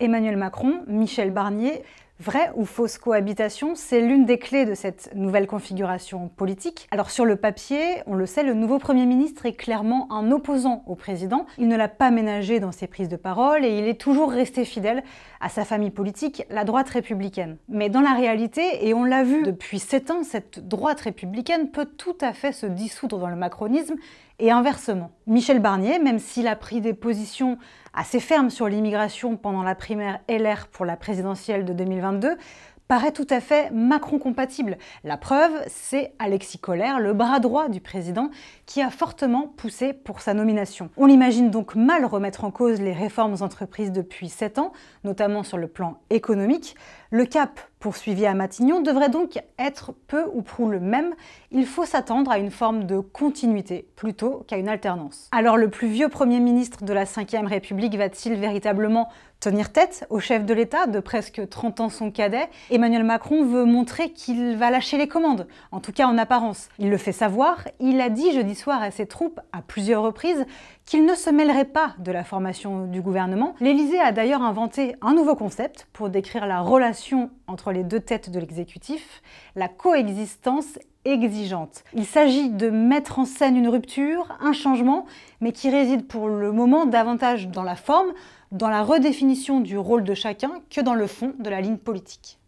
Emmanuel Macron, Michel Barnier. Vraie ou fausse cohabitation, c'est l'une des clés de cette nouvelle configuration politique. Alors sur le papier, on le sait, le nouveau Premier ministre est clairement un opposant au président. Il ne l'a pas ménagé dans ses prises de parole et il est toujours resté fidèle à sa famille politique, la droite républicaine. Mais dans la réalité, et on l'a vu depuis 7 ans, cette droite républicaine peut tout à fait se dissoudre dans le macronisme et inversement. Michel Barnier, même s'il a pris des positions assez fermes sur l'immigration pendant la primaire LR pour la présidentielle de 2020, 2022 paraît tout à fait Macron compatible. La preuve, c'est Alexis Kohler, le bras droit du président, qui a fortement poussé pour sa nomination. On l'imagine donc mal remettre en cause les réformes entreprises depuis 7 ans, notamment sur le plan économique. Le cap poursuivi à Matignon devrait donc être peu ou prou le même, il faut s'attendre à une forme de continuité plutôt qu'à une alternance. Alors le plus vieux Premier ministre de la Ve République va-t-il véritablement tenir tête au chef de l'État de presque 30 ans son cadet Emmanuel Macron veut montrer qu'il va lâcher les commandes, en tout cas en apparence. Il le fait savoir, il a dit jeudi soir à ses troupes à plusieurs reprises qu'il ne se mêlerait pas de la formation du gouvernement. L'Élysée a d'ailleurs inventé un nouveau concept pour décrire la relation entre les deux têtes de l'exécutif, la coexistence exigeante. Il s'agit de mettre en scène une rupture, un changement, mais qui réside pour le moment davantage dans la forme, dans la redéfinition du rôle de chacun, que dans le fond de la ligne politique.